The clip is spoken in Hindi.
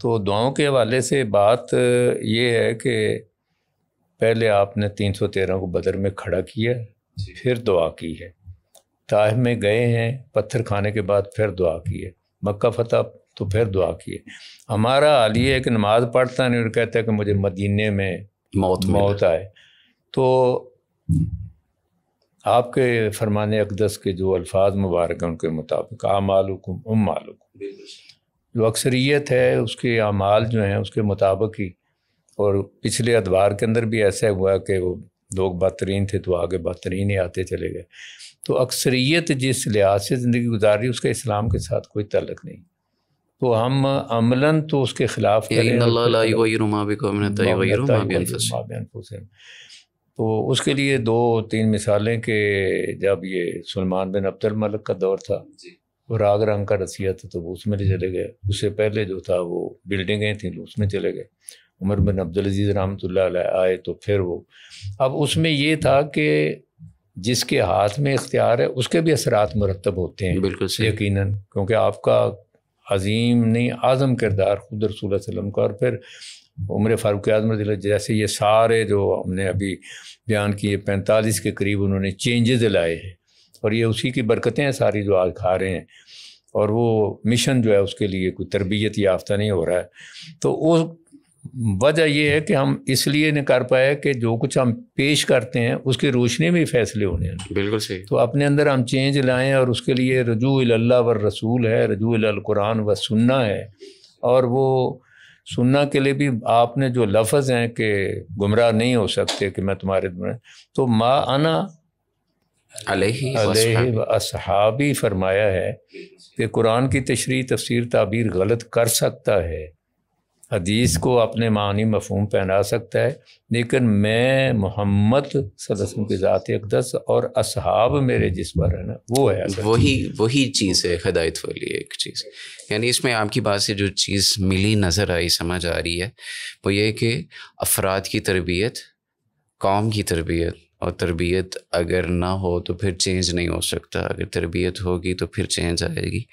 तो दुआओं के हवाले से बात ये है कि पहले आपने तीन सौ तेरह को बदर में खड़ा किया फिर दुआ की है ताह में गए हैं पत्थर खाने के बाद फिर दुआ की है मक्का फतह तो फिर दुआ की है हमारा हाल ये है कि नमाज पढ़ता नहीं और कहता है कि मुझे मदीने में मौत मौत आए तो आपके फरमान अकदस के जो अल्फाज मुबारक हैं उनके मुताबिक आमालुकुम उम मालुकुम जो अक्सरियत है उसके अमाल जो हैं उसके मुताबिक ही और पिछले अदवार के अंदर भी ऐसा हुआ कि वो लोग बदतरीन थे तो आगे बदतरीन ही आते चले गए तो अक्सरियत जिस लिहाज से ज़िंदगी गुजार रही उसका इस्लाम के साथ कोई तलक नहीं तो हम अमला तो उसके ख़िलाफ़ तो उसके लिए दो तीन मिसालें कि जब ये सलमान बिन अब्दुल मलक का दौर था वो राग रंग का रसिया था तो, तो वो उसमें चले गए उससे पहले जो था वो बिल्डिंगें थी तो उसमें चले गए उमर बिन अजीज रहमत आए तो फिर वो अब उसमें ये था कि जिसके हाथ में इख्तियार है उसके भी असरात मरतब होते हैं बिल्कुल यकीन क्योंकि आपका अजीम नहीं आज़म किरदार खुद रसूल वसलम का और फिर उम्र फ़ारूक आजम जैसे ये सारे जो हमने अभी बयान किए पैंतालीस के करीब उन्होंने चेंजेज़ लाए हैं और ये उसी की बरकतें हैं सारी जो आज खा रहे हैं और वो मिशन जो है उसके लिए कोई तरबियत याफ्ता नहीं हो रहा है तो वो वजह ये है कि हम इसलिए नहीं कर पाए कि जो कुछ हम पेश करते हैं उसकी रोशनी में फैसले होने हैं बिल्कुल सही तो अपने अंदर हम चेंज लाएं और उसके लिए रजू अल्लाह व रसूल है रजू कुरान व सुन्ना है और वो सुनना के लिए भी आपने जो लफज हैं कि गुमराह नहीं हो सकते कि मैं तुम्हारे तो माँ आना असहाबी फरमाया है कि कुरान की तशरी तफसीर ताबीर गलत कर सकता है हदीस को अपने मानी मफहम पहना सकता है लेकिन मैं मोहम्मद सदस्यों की ज़ात अकदस और असहाब मेरे जिस पर है ना वो है वही वही चीज़ है हदायत वाली एक चीज़ यानी इसमें आपकी बात से जो चीज़ मिली नज़र आई समझ आ रही है वो ये कि अफराद की तरबियत कौम की तरबियत और तरबियत अगर ना हो तो फिर चेंज नहीं हो सकता अगर तरबियत होगी तो फिर चेंज आएगी